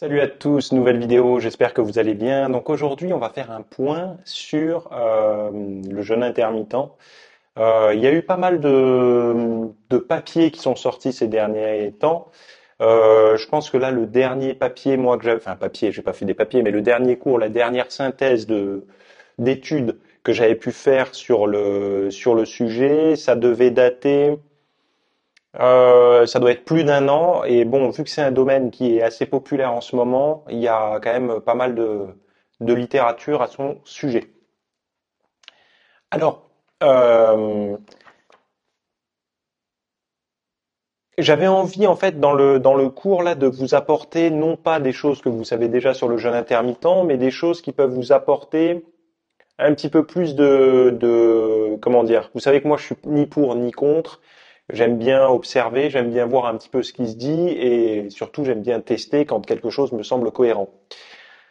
Salut à tous, nouvelle vidéo, j'espère que vous allez bien. Donc aujourd'hui, on va faire un point sur euh, le jeûne intermittent. Euh, il y a eu pas mal de, papiers qui sont sortis ces derniers temps. Euh, je pense que là, le dernier papier, moi que j'avais, enfin papier, j'ai pas fait des papiers, mais le dernier cours, la dernière synthèse de d'études que j'avais pu faire sur le sur le sujet, ça devait dater euh, ça doit être plus d'un an. Et bon, vu que c'est un domaine qui est assez populaire en ce moment, il y a quand même pas mal de, de littérature à son sujet. Alors, euh, j'avais envie en fait dans le dans le cours là de vous apporter non pas des choses que vous savez déjà sur le jeûne intermittent, mais des choses qui peuvent vous apporter un petit peu plus de, de comment dire. Vous savez que moi je suis ni pour ni contre. J'aime bien observer, j'aime bien voir un petit peu ce qui se dit et surtout j'aime bien tester quand quelque chose me semble cohérent.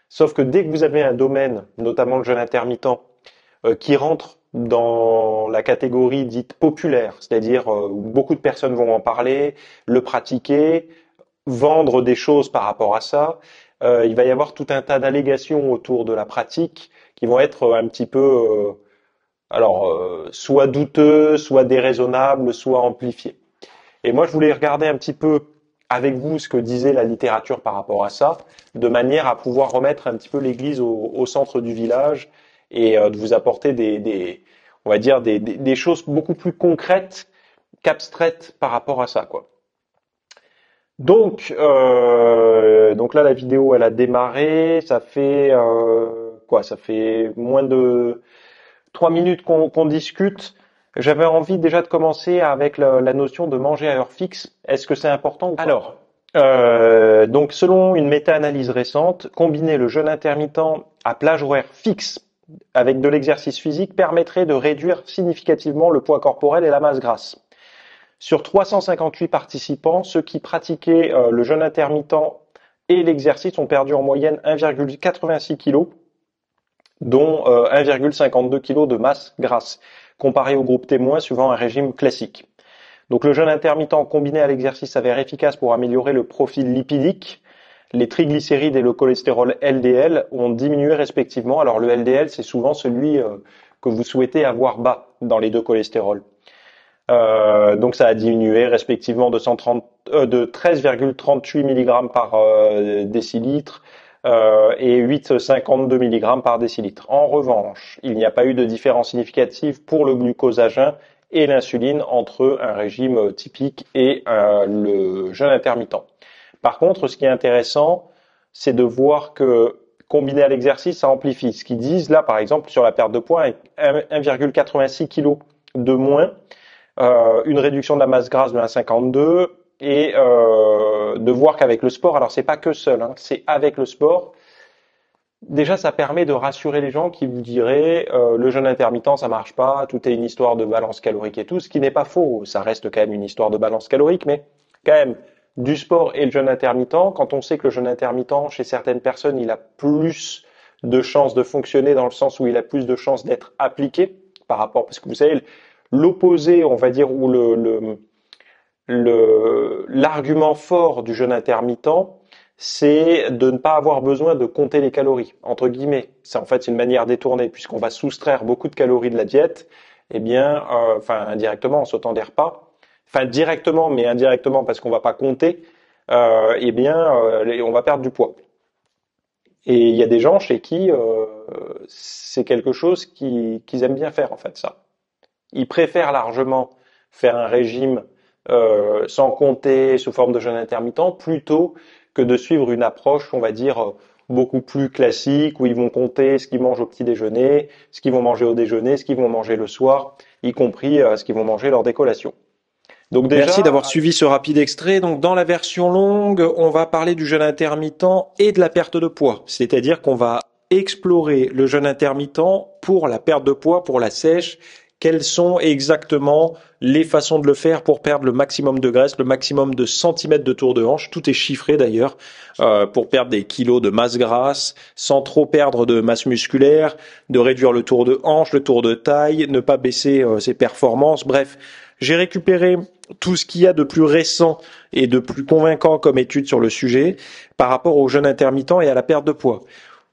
Sauf que dès que vous avez un domaine, notamment le jeûne intermittent, euh, qui rentre dans la catégorie dite populaire, c'est-à-dire euh, beaucoup de personnes vont en parler, le pratiquer, vendre des choses par rapport à ça, euh, il va y avoir tout un tas d'allégations autour de la pratique qui vont être un petit peu alors, euh, soit douteux, soit déraisonnable, soit amplifié. Et moi, je voulais regarder un petit peu avec vous ce que disait la littérature par rapport à ça, de manière à pouvoir remettre un petit peu l'Église au, centre du village et euh, de vous apporter des, on va dire des, choses beaucoup plus concrètes qu'abstraites par rapport à ça, quoi. Donc, euh, donc là, la vidéo, elle a démarré. Ça fait quoi Ça fait moins de trois minutes qu'on discute, j'avais envie déjà de commencer avec la, notion de manger à heure fixe. Est-ce que c'est important ou pas Alors, euh, donc selon une méta-analyse récente, combiner le jeûne intermittent à plage horaire fixe avec de l'exercice physique permettrait de réduire significativement le poids corporel et la masse grasse. Sur 358 participants, ceux qui pratiquaient euh, le jeûne intermittent et l'exercice ont perdu en moyenne 1,86 kg dont 1,52 euh, kg de masse grasse, comparé au groupe témoin suivant un régime classique. Donc le jeûne intermittent combiné à l'exercice s'avère efficace pour améliorer le profil lipidique. Les triglycérides et le cholestérol LDL ont diminué respectivement. Alors le LDL, c'est souvent celui euh, que vous souhaitez avoir bas dans les deux cholestérols. Euh, donc ça a diminué respectivement de, 13,38 mg par décilitre euh, et 8,52 mg par décilitre. En revanche, il n'y a pas eu de différence significative pour le glucose à jeun et l'insuline entre un régime typique et euh, le jeûne intermittent. Par contre, ce qui est intéressant, c'est de voir que combiné à l'exercice, ça amplifie. Ce qu'ils disent là, par exemple, sur la perte de poids, 1,86 kg de moins, euh, une réduction de la masse grasse de 1,52 et de voir qu'avec le sport, alors c'est pas que seul, hein, c'est avec le sport. Déjà, ça permet de rassurer les gens qui vous diraient euh, le jeûne intermittent, ça marche pas, tout est une histoire de balance calorique et tout, ce qui n'est pas faux. Ça reste quand même une histoire de balance calorique, mais quand même du sport et le jeûne intermittent. Quand on sait que le jeûne intermittent, chez certaines personnes, il a plus de chances de fonctionner dans le sens où il a plus de chances d'être appliqué par rapport, parce que vous savez, l'opposé, on va dire, ou le l'argument fort du jeûne intermittent, c'est de ne pas avoir besoin de compter les calories, entre guillemets. C'est en fait une manière détournée, puisqu'on va soustraire beaucoup de calories de la diète, eh bien, euh, enfin indirectement en sautant des repas, enfin directement, mais indirectement parce qu'on va pas compter, euh, eh bien, euh, on va perdre du poids. Et il y a des gens chez qui euh, c'est quelque chose qu'ils aiment bien faire en fait ça. Ils préfèrent largement faire un régime euh, sans compter, sous forme de jeûne intermittent, plutôt que de suivre une approche, on va dire, euh, beaucoup plus classique, où ils vont compter ce qu'ils mangent au petit déjeuner, ce qu'ils vont manger au déjeuner, ce qu'ils vont manger le soir, y compris euh, ce qu'ils vont manger lors des collations. Donc Merci d'avoir suivi ce rapide extrait. Donc dans la version longue, on va parler du jeûne intermittent et de la perte de poids. C'est-à-dire qu'on va explorer le jeûne intermittent pour la perte de poids, pour la sèche quelles sont exactement les façons de le faire pour perdre le maximum de graisse, le maximum de centimètres de tour de hanche. Tout est chiffré d'ailleurs euh, pour perdre des kilos de masse grasse sans trop perdre de masse musculaire, de réduire le tour de hanche, le tour de taille, ne pas baisser euh, ses performances. Bref, j'ai récupéré tout ce qu'il y a de plus récent et de plus convaincant comme étude sur le sujet par rapport aux jeunes intermittents et à la perte de poids.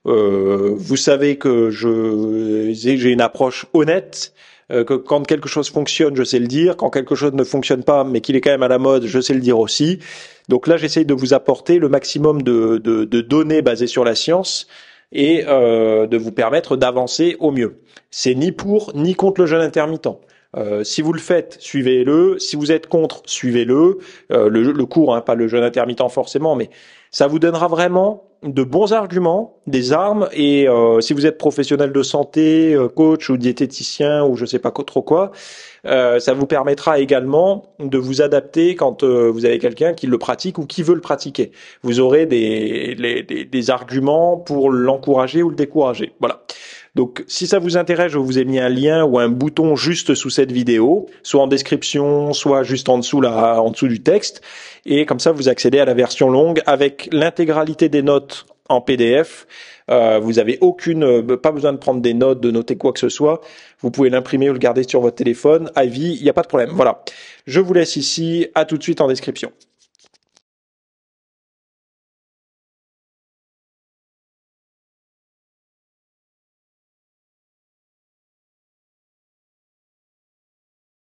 Euh, vous savez que je j'ai une approche honnête euh, quand quelque chose fonctionne, je sais le dire, quand quelque chose ne fonctionne pas, mais qu'il est quand même à la mode, je sais le dire aussi. Donc là, j'essaye de vous apporter le maximum de, données basées sur la science et euh, de vous permettre d'avancer au mieux. C'est ni pour ni contre le jeûne intermittent. Euh, si vous le faites, suivez-le. Si vous êtes contre, suivez-le. Euh, le, cours, hein, pas le jeûne intermittent forcément, mais ça vous donnera vraiment de bons arguments, des armes. Et euh, si vous êtes professionnel de santé, coach ou diététicien ou je sais pas trop quoi, ça vous permettra également de vous adapter quand vous avez quelqu'un qui le pratique ou qui veut le pratiquer. Vous aurez des, des arguments pour l'encourager ou le décourager. Voilà. Donc, si ça vous intéresse, je vous ai mis un lien ou un bouton juste sous cette vidéo, soit en description, soit juste en dessous en dessous du texte. Et comme ça, vous accédez à la version longue avec l'intégralité des notes en PDF. Euh, vous avez aucune, euh, pas besoin de prendre des notes, de noter quoi que ce soit. Vous pouvez l'imprimer ou le garder sur votre téléphone. À vie, il n'y a pas de problème. Voilà. Je vous laisse ici. À tout de suite en description.